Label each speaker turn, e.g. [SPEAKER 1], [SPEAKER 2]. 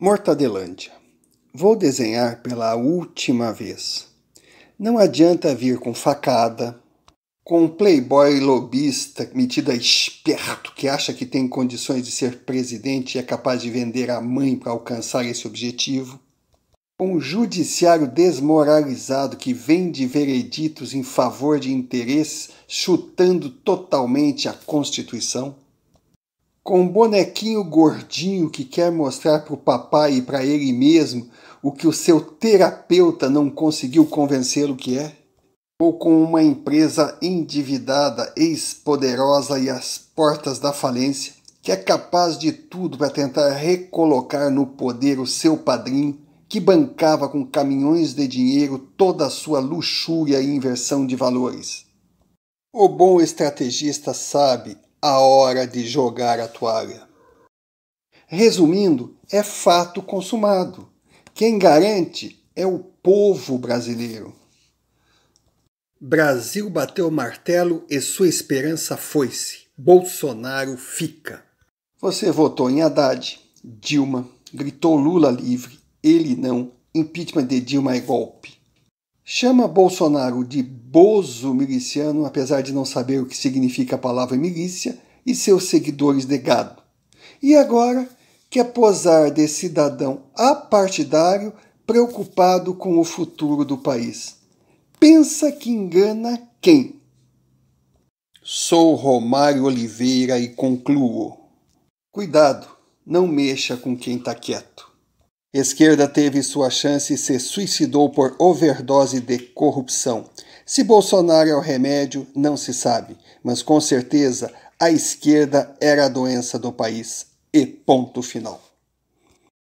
[SPEAKER 1] Mortadelândia. Vou desenhar pela última vez. Não adianta vir com facada, com um playboy lobista metido a esperto que acha que tem condições de ser presidente e é capaz de vender a mãe para alcançar esse objetivo, com um judiciário desmoralizado que vende vereditos em favor de interesses, chutando totalmente a Constituição com um bonequinho gordinho que quer mostrar para o papai e para ele mesmo o que o seu terapeuta não conseguiu convencê-lo que é? Ou com uma empresa endividada, ex-poderosa e às portas da falência, que é capaz de tudo para tentar recolocar no poder o seu padrinho, que bancava com caminhões de dinheiro toda a sua luxúria e inversão de valores? O bom estrategista sabe, a hora de jogar a toalha. Resumindo, é fato consumado. Quem garante é o povo brasileiro. Brasil bateu o martelo e sua esperança foi-se. Bolsonaro fica. Você votou em Haddad, Dilma, gritou Lula livre, ele não. Impeachment de Dilma é golpe. Chama Bolsonaro de bozo miliciano, apesar de não saber o que significa a palavra milícia, e seus seguidores de gado. E agora quer posar de cidadão apartidário preocupado com o futuro do país. Pensa que engana quem? Sou Romário Oliveira e concluo. Cuidado, não mexa com quem está quieto. Esquerda teve sua chance e se suicidou por overdose de corrupção. Se Bolsonaro é o remédio, não se sabe, mas com certeza a esquerda era a doença do país. E ponto final.